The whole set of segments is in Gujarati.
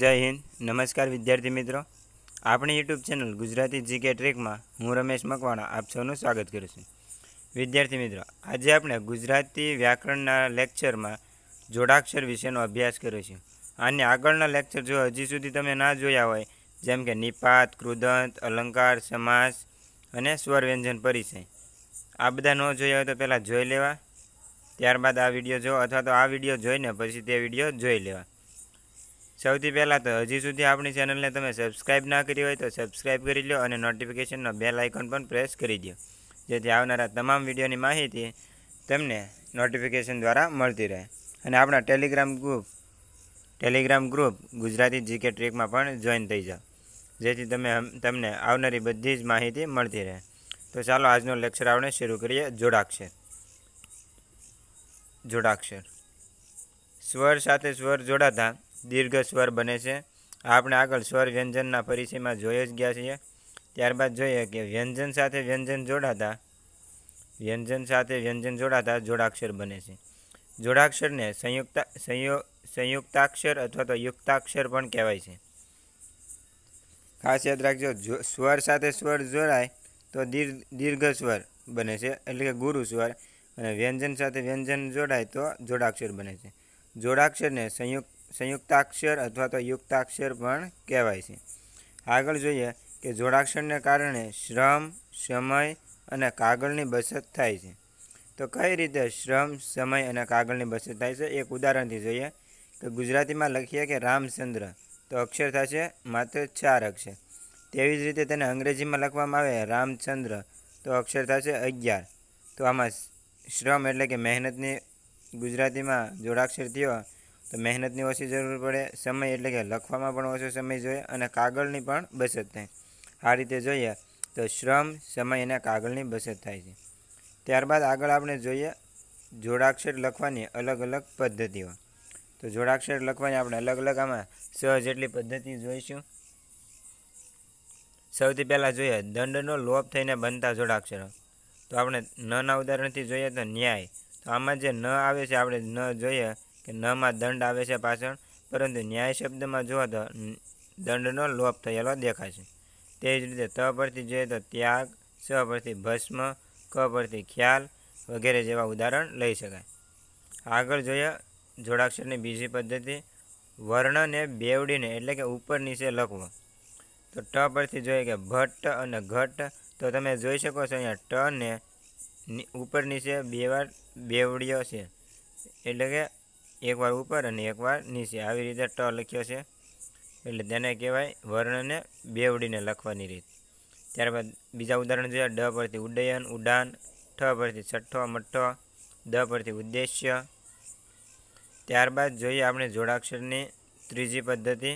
જય હિન્દ નમસ્કાર વિદ્યાર્થી મિત્રો આપણી યુટ્યુબ ચેનલ ગુજરાતી જીકે ટ્રેકમાં હું રમેશ મકવાણા આપ સૌનું સ્વાગત કરું છું વિદ્યાર્થી મિત્રો આજે આપણે ગુજરાતી વ્યાકરણના લેક્ચરમાં જોડાક્ષર વિશેનો અભ્યાસ કર્યો છે આને આગળના લેક્ચર જો હજી સુધી તમે ના જોયા હોય જેમ કે નિપાત કૃદંત અલંકાર સમાસ અને સ્વરવ્યંજન પરિચય આ બધા ન જોયા હોય તો પહેલાં જોઈ લેવા ત્યારબાદ આ વિડીયો જો અથવા તો આ વિડીયો જોઈને પછી તે વિડીયો જોઈ લેવા સૌથી પહેલાં તો હજી સુધી આપણી ચેનલને તમે સબસ્ક્રાઈબ ના કરી હોય તો સબસ્ક્રાઈબ કરી લો અને નોટિફિકેશનનો બેલ આઇકોન પણ પ્રેસ કરી દો જેથી આવનારા તમામ વિડીયોની માહિતી તમને નોટિફિકેશન દ્વારા મળતી રહે અને આપણા Telegram group Telegram group Gujarati G ટ્રેકમાં પણ જોઈન થઈ જાઓ જેથી તમે તમને આવનારી બધી જ માહિતી મળતી રહે તો ચાલો આજનો લેક્ચર આપણે શરૂ કરીએ જોડાક્ષર જોડાક્ષર સ્વર સાથે સ્વર જોડાતા દીર્ઘ સ્વર બને છે આપણે આગળ સ્વર વ્યંજનના પરિચયમાં જોઈ જ ગયા છીએ ત્યારબાદ જોઈએ કે વ્યંજન સાથે વ્યંજન જોડાતા વ્યંજન સાથે વ્યંજન જોડાતા જોડાક્ષર બને છે જોડાક્ષરને સંયુક્ત સંયુક્તાક્ષર અથવા તો યુક્તાક્ષર પણ કહેવાય છે ખાસ યાદ રાખજો સ્વર સાથે સ્વર જોડાય તો દીર્ઘ સ્વર બને છે એટલે કે ગુરુ સ્વર અને વ્યંજન સાથે વ્યંજન જોડાય તો જોડાક્ષર બને છે જોડાક્ષરને સંયુક્ત સંયુક્તાક્ષર અથવા તો યુક્તાક્ષર પણ કહેવાય છે આગળ જોઈએ કે જોડાક્ષરને કારણે શ્રમ સમય અને કાગળની બચત થાય છે તો કઈ રીતે શ્રમ સમય અને કાગળની બચત થાય છે એક ઉદાહરણથી જોઈએ કે ગુજરાતીમાં લખીએ કે રામચંદ્ર તો અક્ષર થશે માત્ર ચાર અક્ષર તેવી જ રીતે તેને અંગ્રેજીમાં લખવામાં આવે રામચંદ્ર તો અક્ષર થશે અગિયાર તો આમાં શ્રમ એટલે કે મહેનતની ગુજરાતીમાં જોડાક્ષર થયો તો મહેનતની ઓછી જરૂર પડે સમય એટલે કે લખવામાં પણ ઓછો સમય જોઈએ અને કાગળની પણ બચત થાય આ રીતે જોઈએ તો શ્રમ સમય અને કાગળની બચત થાય છે ત્યારબાદ આગળ આપણે જોઈએ જોડાક્ષર લખવાની અલગ અલગ પદ્ધતિઓ તો જોડાક્ષર લખવાની આપણે અલગ અલગ આમાં સહજ જેટલી પદ્ધતિ જોઈશું સૌથી પહેલાં જોઈએ દંડનો લોપ થઈને બનતા જોડાક્ષરો તો આપણે નના ઉદાહરણથી જોઈએ તો ન્યાય તો આમાં જે ન આવે છે આપણે ન જોઈએ કે નમાં દંડ આવે છે પાછળ પરંતુ ન્યાય શબ્દમાં જોવા તો દંડનો લોપ થયેલો દેખાય છે તે જ રીતે ત પરથી જોઈએ તો ત્યાગ સ પરથી ભસ્મ ક પરથી ખ્યાલ વગેરે જેવા ઉદાહરણ લઈ શકાય આગળ જોઈએ જોડાક્ષરની બીજી પદ્ધતિ વર્ણને બેવડીને એટલે કે ઉપર નીચે લખવો તો ટ પરથી જોઈએ કે ભટ્ટ અને ઘટ્ટ તો તમે જોઈ શકો છો અહીંયા ટને ઉપર નીચે બે વાર બેવડ્યો છે એટલે કે એકવાર ઉપર અને એકવાર નીચે આવી રીતે ટ લખ્યો છે એટલે તેને કહેવાય વર્ણને બેવડીને લખવાની રીત ત્યારબાદ બીજા ઉદાહરણ જોઈએ ડ પરથી ઉડ્ડયન ઉડાન ઠ પરથી છઠ્ઠો મઠ્ઠો દ પરથી ઉદ્દેશ્ય ત્યારબાદ જોઈએ આપણે જોડાક્ષરની ત્રીજી પદ્ધતિ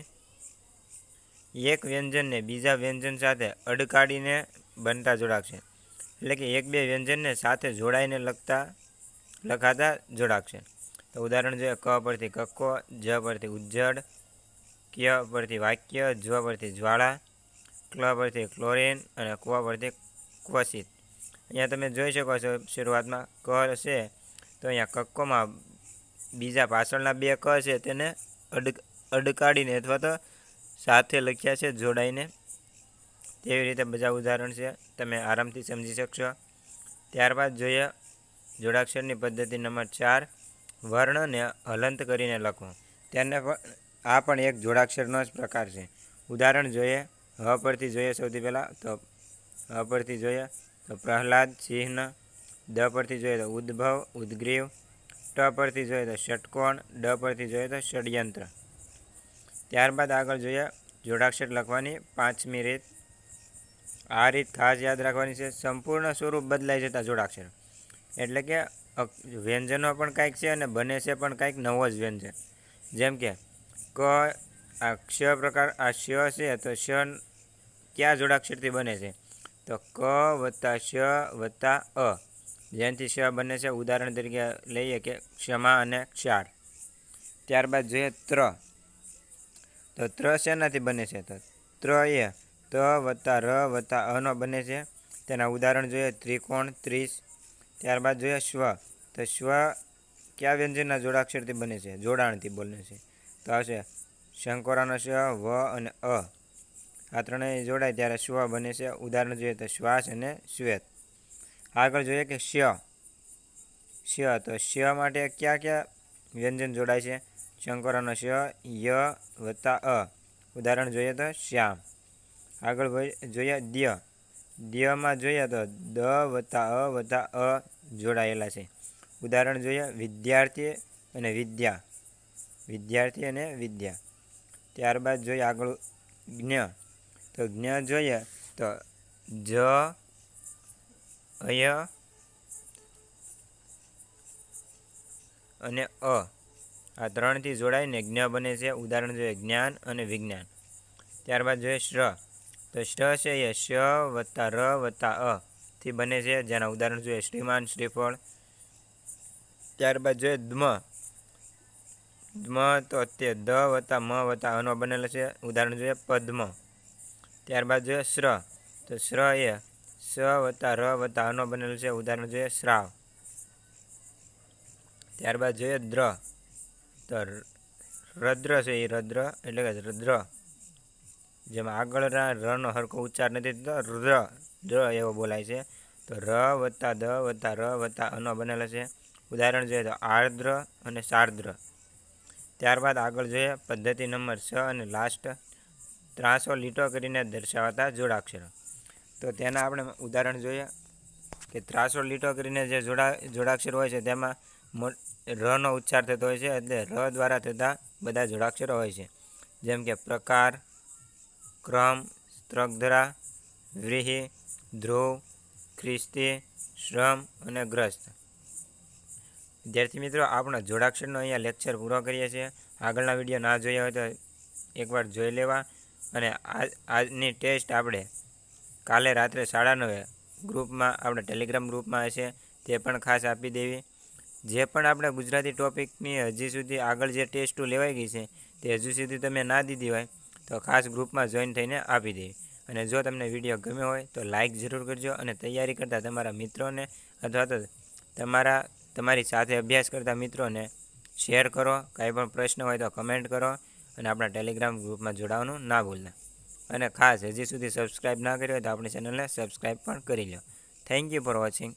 એક વ્યંજનને બીજા વ્યંજન સાથે અડકાડીને બનતા જોડાક્ષર એટલે કે એક બે વ્યંજનને સાથે જોડાઈને લખતા લખાતા જોડાક્ષર તો ઉદાહરણ જોઈએ ક પરથી કક્કો જ પરથી ઉજ્જડ ક પરથી વાક્ય જ પરથી જ્વાળા ક્લ પરથી ક્લોરિન અને ક્વ પરથી ક્વસિત અહીંયા તમે જોઈ શકો છો શરૂઆતમાં ક હશે તો અહીંયા કક્કોમાં બીજા પાછળના બે ક છે તેને અડ અડકાડીને અથવા તો સાથે લખ્યા છે જોડાઈને તેવી રીતે બધા ઉદાહરણ છે તમે આરામથી સમજી શકશો ત્યારબાદ જોઈએ જોડાક્ષરની પદ્ધતિ નંબર ચાર વર્ણને હલંત કરીને લખવું તેને પણ આ પણ એક જોડાક્ષરનો જ પ્રકાર છે ઉદાહરણ જોઈએ હ પરથી જોઈએ સૌથી પહેલાં તો હ પરથી જોઈએ તો પ્રહલાદ સિંહન દ પરથી જોઈએ તો ઉદ્ભવ ઉદગ્રીવ ટ પરથી જોઈએ તો ષટકોણ ડ પરથી જોઈએ તો ષડયંત્ર ત્યારબાદ આગળ જોઈએ જોડાક્ષર લખવાની પાંચમી રીત આ રીત ખાસ યાદ રાખવાની છે સંપૂર્ણ સ્વરૂપ બદલાઈ જતા જોડાક્ષર એટલે કે વ્યંજનો પણ કાંઈક છે અને બને છે પણ કાંઈક નવો જ વ્યંજન જેમ કે ક આ ક્ષ પ્રકાર આ શ છે તો શ કયા જોડાક્ષરથી બને છે તો ક વત્તા શ વત્તા અ જેનથી શ બને છે ઉદાહરણ તરીકે લઈએ કે ક્ષમા અને ક્ષાર ત્યારબાદ જોઈએ ત્ર તો ત્ર શેનાથી બને છે તો ત્ર એ ત વત્તા ર વત્તા અનો બને છે તેના ઉદાહરણ જોઈએ ત્રિકોણ ત્રીસ ત્યારબાદ જોઈએ શ્વ તો શ્વ કયા વ્યંજનના જોડાક્ષરથી બને છે જોડાણથી બને છે તો આવશે શંકોરાનો શ્વ વ અને અ આ ત્રણેય જોડાય ત્યારે શ્વ બને છે ઉદાહરણ જોઈએ તો શ્વાસ અને શ્વેત આગળ જોઈએ કે શ્ય શ્ય તો શ્ય માટે કયા કયા વ્યંજન જોડાય છે શંકોરાનો શ ય વત્તા અ ઉદાહરણ જોઈએ તો શ્યામ આગળ જોઈએ દ્ય દેવામાં જોઈએ તો દ વત્તા અ વત્તા અ જોડાયેલા છે ઉદાહરણ જોઈએ વિદ્યાર્થી અને વિદ્યા વિદ્યાર્થી અને વિદ્યા ત્યારબાદ જોઈએ આગળ જ્ઞ તો જ્ઞ જોઈએ તો જ અય અને અ આ ત્રણથી જોડાઈને જ્ઞ બને છે ઉદાહરણ જોઈએ જ્ઞાન અને વિજ્ઞાન ત્યારબાદ જોઈએ શ્ર તો શ્ર છે એ શ વત્તા ર વત્તા અ થી બને છે જેના ઉદાહરણ જોઈએ શ્રીમાન શ્રીફળ ત્યારબાદ જોઈએ દ્મ દ્મ તો તે દ વત્તા મ વત્તા અનો બનેલો છે ઉદાહરણ જોઈએ પદ્મ ત્યારબાદ જોઈએ શ્ર તો શ્ર એ સ વત્તા ર વત્તા અનો બનેલો છે ઉદાહરણ જોઈએ શ્રાવ ત્યારબાદ જોઈએ દ્ર તો રદ્ર છે એ રદ્ર એટલે કે રદ્ર જેમાં આગળ રનો હરકો ઉચ્ચાર નથી થતો ર ર એવો બોલાય છે તો ર વત્તા દ વત્તા ર વત્તા અનો બનેલા છે ઉદાહરણ જોઈએ તો આર્દ્ર અને સાર્દ્ર ત્યારબાદ આગળ જોઈએ પદ્ધતિ નંબર છ અને લાસ્ટ ત્રાસો લીટો કરીને દર્શાવતા જોડાક્ષરો તો તેના આપણે ઉદાહરણ જોઈએ કે ત્રાસો લીટો કરીને જે જોડા જોડાક્ષર હોય છે તેમાં રનો ઉચ્ચાર થતો હોય છે એટલે ર દ્વારા થતા બધા જોડાક્ષરો હોય છે જેમ કે પ્રકાર ક્રમ સ્ત્રગધરા વ્રીહી ધ્રુવ ખ્રિસ્તી શ્રમ અને ગ્રસ્ત વિદ્યાર્થી મિત્રો આપણા જોડાક્ષરનો અહીંયા લેક્ચર પૂરો કરીએ છીએ આગળના વિડીયો ના જોયા હોય તો એકવાર જોઈ લેવા અને આજની ટેસ્ટ આપણે કાલે રાત્રે સાડા નવે ગ્રુપમાં આપણે ટેલિગ્રામ ગ્રુપમાં હશે તે પણ ખાસ આપી દેવી જે પણ આપણે ગુજરાતી ટોપિકની હજી સુધી આગળ જે ટેસ્ટો લેવાઈ ગઈ છે તે હજુ સુધી તમે ના દીધી હોય તો ખાસ ગ્રુપમાં જોઈન થઈને આપી દેવી અને જો તમને વિડીયો ગમ્યો હોય તો લાઇક જરૂર કરજો અને તૈયારી કરતા તમારા મિત્રોને અથવા તો તમારા તમારી સાથે અભ્યાસ કરતા મિત્રોને શેર કરો કાંઈ પણ પ્રશ્ન હોય તો કમેન્ટ કરો અને આપણા ટેલિગ્રામ ગ્રુપમાં જોડાવાનું ના ભૂલને અને ખાસ હજી સુધી સબસ્ક્રાઈબ ના કર્યો હોય તો આપણી ચેનલને સબસ્ક્રાઈબ પણ કરી લો થેન્ક યુ ફોર વોચિંગ